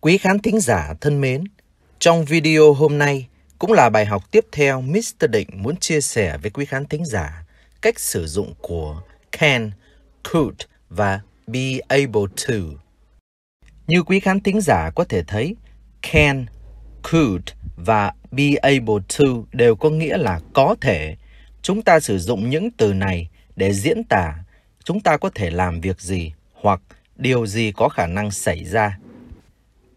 Quý khán thính giả thân mến, trong video hôm nay cũng là bài học tiếp theo Mr. Định muốn chia sẻ với quý khán thính giả cách sử dụng của can, could và be able to. Như quý khán thính giả có thể thấy, can, could và be able to đều có nghĩa là có thể. Chúng ta sử dụng những từ này để diễn tả chúng ta có thể làm việc gì hoặc điều gì có khả năng xảy ra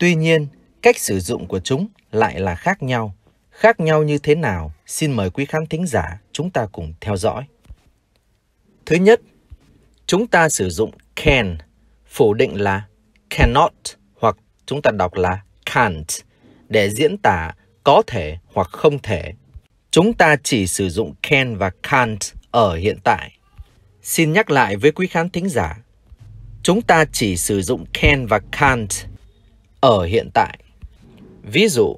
Tuy nhiên, cách sử dụng của chúng lại là khác nhau. Khác nhau như thế nào? Xin mời quý khán thính giả chúng ta cùng theo dõi. Thứ nhất, chúng ta sử dụng can, phủ định là cannot hoặc chúng ta đọc là can't để diễn tả có thể hoặc không thể. Chúng ta chỉ sử dụng can và can't ở hiện tại. Xin nhắc lại với quý khán thính giả, chúng ta chỉ sử dụng can và can't ở hiện tại. Ví dụ,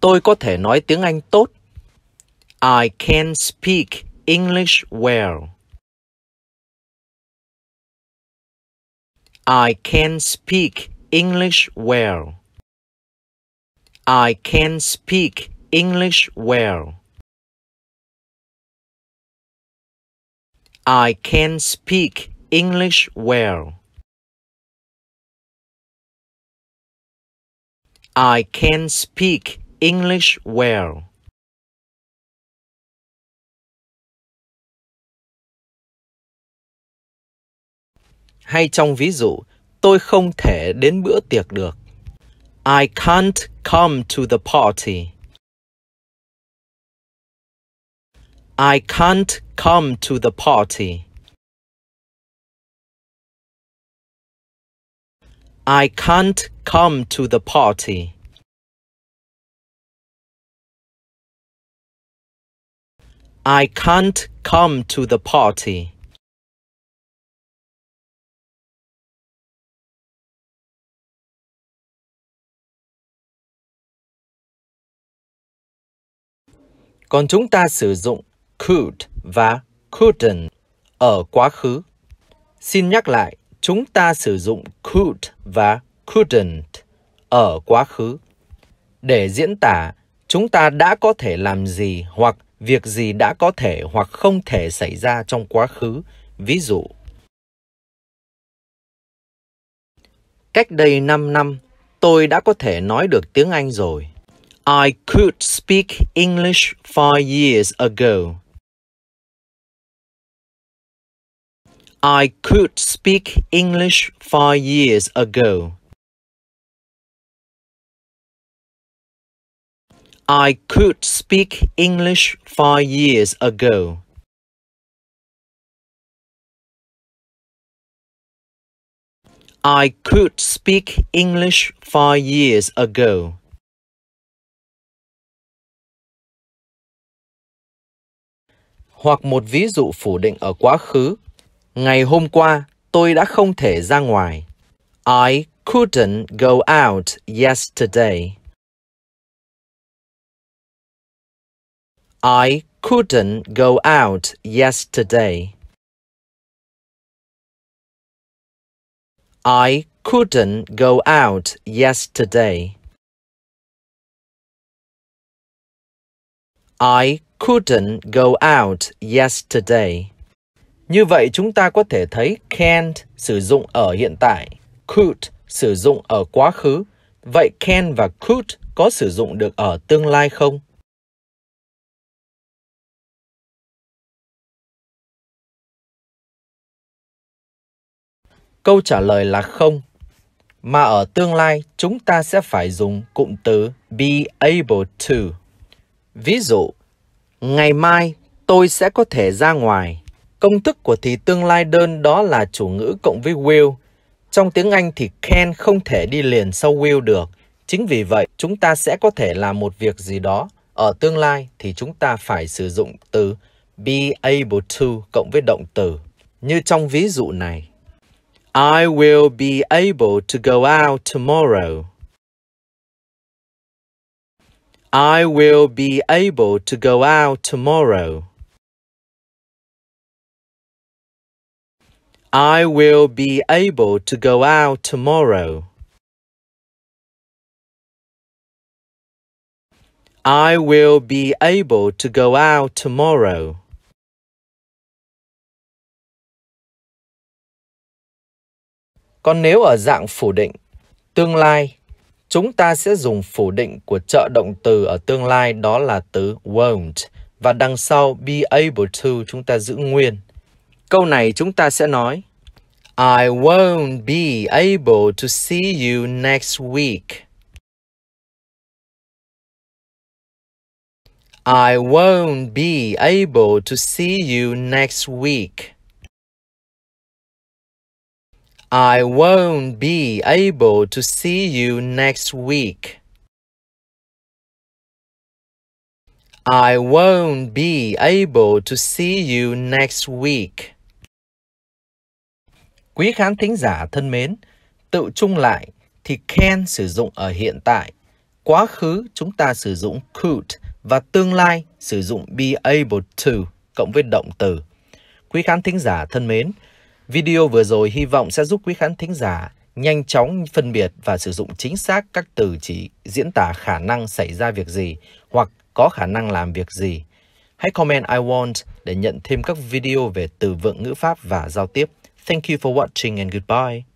Tôi có thể nói tiếng Anh tốt. I can speak English well. I can speak English well. I can speak English well. I can speak English well. I can speak English well. Hay trong ví dụ, tôi không thể đến bữa tiệc được. I can't come to the party. I can't come to the party. I can't come to the party. I can't come to the party. Còn chúng ta sử dụng could và couldn't ở quá khứ. Xin nhắc lại, chúng ta sử dụng could và couldn't ở quá khứ. Để diễn tả, chúng ta đã có thể làm gì hoặc việc gì đã có thể hoặc không thể xảy ra trong quá khứ. Ví dụ, Cách đây 5 năm, tôi đã có thể nói được tiếng Anh rồi. I could speak English five years ago. I could speak English five years ago. I could speak English five years ago. I could speak English five years ago. Hoặc một ví dụ phủ định ở quá khứ Ngày hôm qua, tôi đã không thể ra ngoài. I couldn't go out yesterday. I couldn't go out yesterday. I couldn't go out yesterday. I couldn't go out yesterday. Như vậy chúng ta có thể thấy can't sử dụng ở hiện tại, could sử dụng ở quá khứ. Vậy can và could có sử dụng được ở tương lai không? Câu trả lời là không. Mà ở tương lai, chúng ta sẽ phải dùng cụm từ be able to. Ví dụ, ngày mai tôi sẽ có thể ra ngoài Công thức của thì tương lai đơn đó là chủ ngữ cộng với will. Trong tiếng Anh thì can không thể đi liền sau will được. Chính vì vậy, chúng ta sẽ có thể làm một việc gì đó. Ở tương lai thì chúng ta phải sử dụng từ be able to cộng với động từ. Như trong ví dụ này. I will be able to go out tomorrow. I will be able to go out tomorrow. I will be able to go out tomorrow. I will be able to go out tomorrow. Còn nếu ở dạng phủ định, tương lai, chúng ta sẽ dùng phủ định của trợ động từ ở tương lai đó là từ won't và đằng sau be able to chúng ta giữ nguyên. Câu này chúng ta sẽ nói I won't be able to see you next week. I won't be able to see you next week. I won't be able to see you next week. I won't be able to see you next week. Quý khán thính giả thân mến, tự chung lại thì can sử dụng ở hiện tại. Quá khứ chúng ta sử dụng could và tương lai sử dụng be able to cộng với động từ. Quý khán thính giả thân mến, video vừa rồi hy vọng sẽ giúp quý khán thính giả nhanh chóng phân biệt và sử dụng chính xác các từ chỉ diễn tả khả năng xảy ra việc gì hoặc có khả năng làm việc gì. Hãy comment I want để nhận thêm các video về từ vựng ngữ pháp và giao tiếp. Thank you for watching and goodbye.